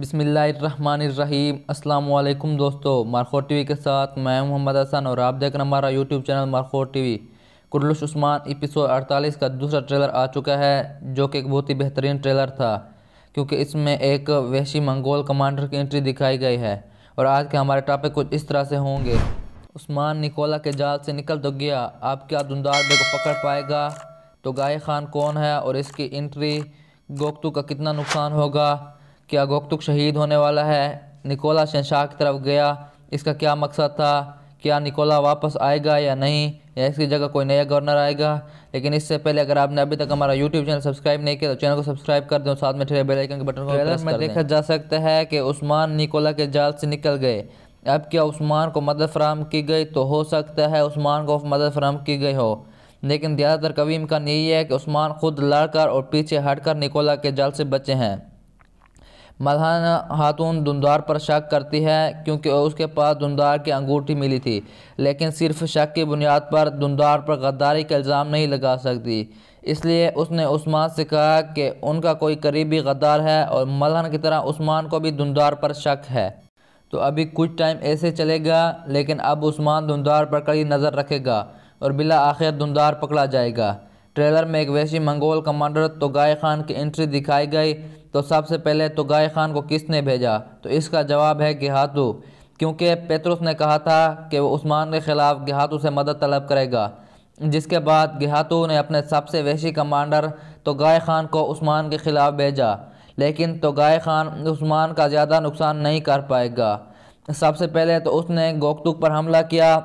بسم اللہ الرحمن الرحیم السلام علیکم دوستو مارخور ٹی وی کے ساتھ میں محمد حسن اور آپ دیکھ رہے ہیں ہمارا YouTube channel Markhor T V Kurulus Osman episode اڑتالیس کا دوسرا ٹریلر آ چکا ہے جو کہ ایک بہت ہی بہترین ٹریلر تھا کیونکہ اس میں ایک وحشی منگول کمانڈر کی انٹری دکھائی گئی ہے اور آج کے ہمارے ٹاپک کچھ اس طرح سے ہوں گے عثمان نکولا کے جال سے نکل دو گیا آپ کیا دندار بے کو پکڑ پائے گا تو گائے خان کون ہے اور اس کی انٹری گوکتو کا کتنا نقصان ہوگا کیا گوکتک شہید ہونے والا ہے نکولا شنشاہ کی طرف گیا اس کا کیا مقصد تھا کیا نکولا واپس آئے گا یا نہیں یا اس کی جگہ کوئی نیا گورنر آئے گا لیکن اس سے پہلے اگر آپ نے ابھی تک ہمارا یوٹیوب چینل سبسکرائب نہیں کیا تو چینل کو سبسکرائب کر دیں ساتھ میں بیل آئیکن کے بٹن کو دیکھا جا سکتا ہے کہ عثمان نکولا کے جال سے نکل گئے اب کیا عثمان کو مدد فراہم کی گئی تو ہو سکتا ہے عثمان کو مدد فراہم کی گئی ہو لیکن زیادہ تر قبی امکان یہی ہے کہ عثمان خود لڑ کر اور پیچھے ہٹ کر نکولا کے جال سے بچے ہیں ملہن خاتون دندار پر شک کرتی ہے کیونکہ اس کے پاس دندار کی انگوٹھی ملی تھی لیکن صرف شک کی بنیاد پر دندار پر غداری کا الزام نہیں لگا سکتی اس لیے اس نے عثمان سے کہا کہ ان کا کوئی قریبی غدار ہے اور ملہن کی طرح عثمان کو بھی دندار پر شک ہے تو ابھی کچھ ٹائم ایسے چلے گا لیکن اب عثمان دندار پر کڑی نظر رکھے گا اور بلا آخر دندار پکڑا جائے گا ٹریلر میں ایک ویسی منگول کمانڈر گائے خان کی انٹری دکھائی گئی تو سب سے پہلے تو گائے خان کو کس نے بھیجا تو اس کا جواب ہے گہاتو کیونکہ پیترس نے کہا تھا کہ وہ عثمان کے خلاف گہاتو سے مدد طلب کرے گا جس کے بعد گہاتو نے اپنے سب سے وحشی کمانڈر تو گائے خان کو عثمان کے خلاف بھیجا لیکن تو گائے خان عثمان کا زیادہ نقصان نہیں کر پائے گا سب سے پہلے تو اس نے گوکتک پر حملہ کیا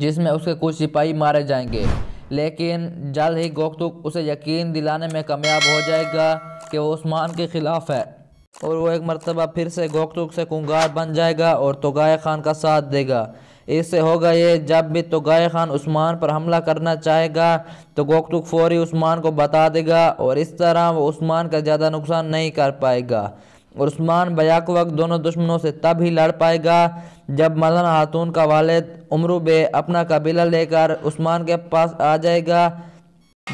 جس میں اس کے کچھ سپاہی مارے جائیں گے لیکن جلد ہی گوکتک اسے یقین دلانے میں کامیاب ہو جائے گا کہ وہ عثمان کے خلاف ہے اور وہ ایک مرتبہ پھر سے گوکتوک سے کنگار بن جائے گا اور توغائے خان کا ساتھ دے گا اس سے ہوگا یہ جب بھی توغائے خان عثمان پر حملہ کرنا چاہے گا تو گوکتوک فوری عثمان کو بتا دے گا اور اس طرح وہ عثمان کا زیادہ نقصان نہیں کر پائے گا اور عثمان بیاک وقت دونوں دشمنوں سے تب ہی لڑ پائے گا جب ملانا خاتون کا والد عمرو بے اپنا قبیلہ لے کر عثمان کے پاس آ جائے گا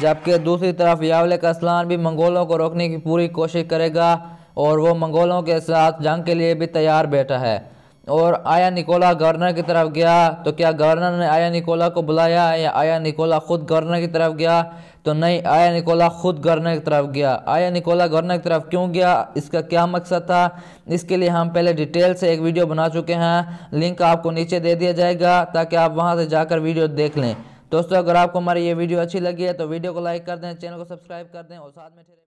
جبکہ دوسری طرف یاولک کا اسلام بھی منگولوں کو روکنے کی پوری کوشش کرے گا اور وہ منگولوں کے ساتھ جنگ کے لیے بھی تیار بیٹھا ہے اور آیا نکولا گورنر کی طرف گیا تو کیا گورنر نے آیا نکولا کو بلایا یا آیا نکولا خود گورنر کی طرف گیا تو نہیں آیا نکولا خود گورنر کی طرف گیا آیا نکولا گورنر کی طرف کیوں گیا اس کا کیا مقصد تھا اس کے لیے ہم پہلے ڈیٹیل سے ایک ویڈیو بنا چکے ہیں لنک آپ کو نیچے دے دیا جائے گا تاکہ آپ وہاں سے جا کر ویڈیو دیکھ لیں دوستو اگر آپ کو ہماری یہ ویڈیو اچھی لگی ہے تو ویڈیو کو لائک کر دیں چینل کو سبسکرائب کر دیں اور ساتھ میں